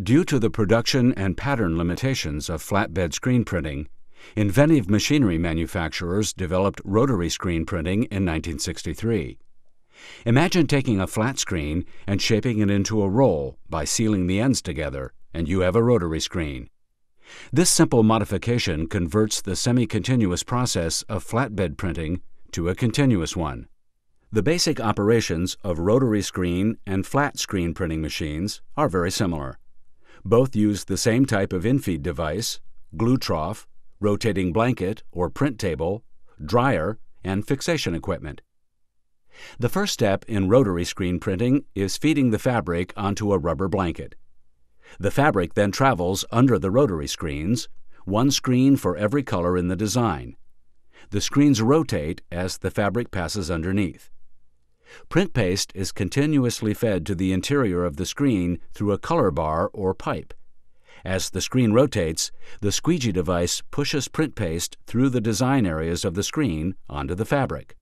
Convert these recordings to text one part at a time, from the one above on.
Due to the production and pattern limitations of flatbed screen printing, inventive machinery manufacturers developed rotary screen printing in 1963. Imagine taking a flat screen and shaping it into a roll by sealing the ends together, and you have a rotary screen. This simple modification converts the semi-continuous process of flatbed printing to a continuous one. The basic operations of rotary screen and flat screen printing machines are very similar. Both use the same type of infeed device, glue trough, rotating blanket or print table, dryer, and fixation equipment. The first step in rotary screen printing is feeding the fabric onto a rubber blanket. The fabric then travels under the rotary screens, one screen for every color in the design. The screens rotate as the fabric passes underneath. Print paste is continuously fed to the interior of the screen through a color bar or pipe. As the screen rotates, the squeegee device pushes print paste through the design areas of the screen onto the fabric.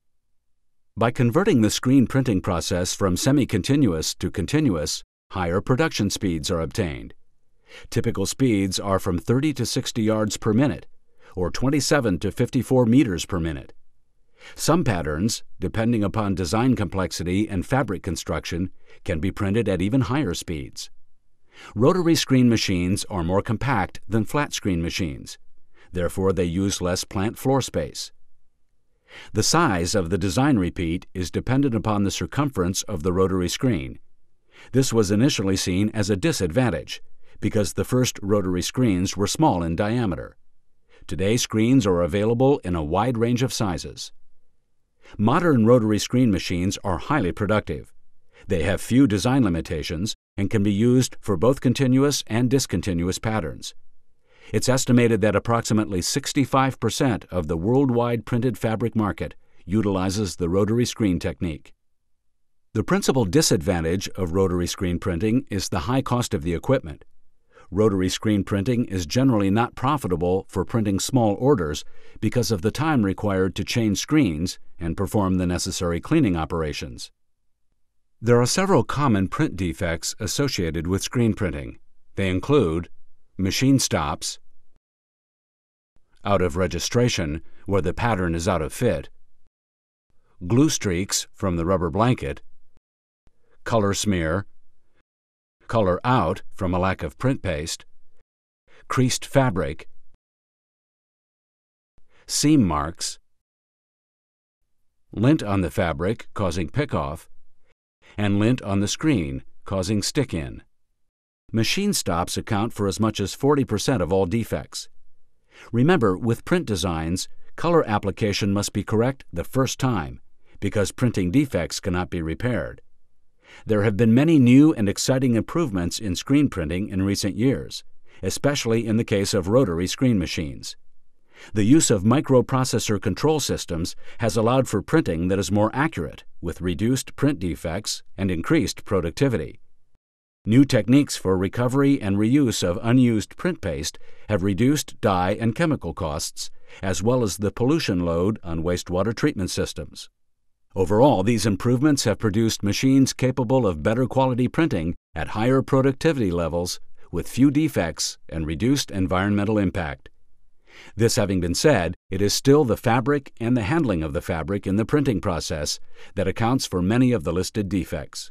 By converting the screen printing process from semi-continuous to continuous, higher production speeds are obtained. Typical speeds are from 30 to 60 yards per minute, or 27 to 54 meters per minute. Some patterns, depending upon design complexity and fabric construction, can be printed at even higher speeds. Rotary screen machines are more compact than flat screen machines. Therefore, they use less plant floor space. The size of the design repeat is dependent upon the circumference of the rotary screen. This was initially seen as a disadvantage because the first rotary screens were small in diameter. Today, screens are available in a wide range of sizes. Modern rotary screen machines are highly productive. They have few design limitations and can be used for both continuous and discontinuous patterns. It's estimated that approximately 65% of the worldwide printed fabric market utilizes the rotary screen technique. The principal disadvantage of rotary screen printing is the high cost of the equipment. Rotary screen printing is generally not profitable for printing small orders because of the time required to change screens and perform the necessary cleaning operations. There are several common print defects associated with screen printing. They include machine stops, out of registration where the pattern is out of fit, glue streaks from the rubber blanket, color smear, color out from a lack of print paste, creased fabric, seam marks, lint on the fabric causing pick-off, and lint on the screen causing stick-in. Machine stops account for as much as 40% of all defects. Remember, with print designs, color application must be correct the first time because printing defects cannot be repaired. There have been many new and exciting improvements in screen printing in recent years, especially in the case of rotary screen machines. The use of microprocessor control systems has allowed for printing that is more accurate, with reduced print defects and increased productivity. New techniques for recovery and reuse of unused print paste have reduced dye and chemical costs, as well as the pollution load on wastewater treatment systems. Overall, these improvements have produced machines capable of better quality printing at higher productivity levels with few defects and reduced environmental impact. This having been said, it is still the fabric and the handling of the fabric in the printing process that accounts for many of the listed defects.